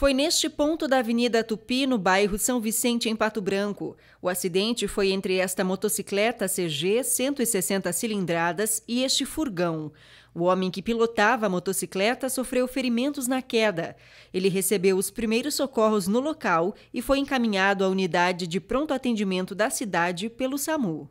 Foi neste ponto da Avenida Tupi, no bairro São Vicente, em Pato Branco. O acidente foi entre esta motocicleta CG 160 cilindradas e este furgão. O homem que pilotava a motocicleta sofreu ferimentos na queda. Ele recebeu os primeiros socorros no local e foi encaminhado à unidade de pronto atendimento da cidade pelo SAMU.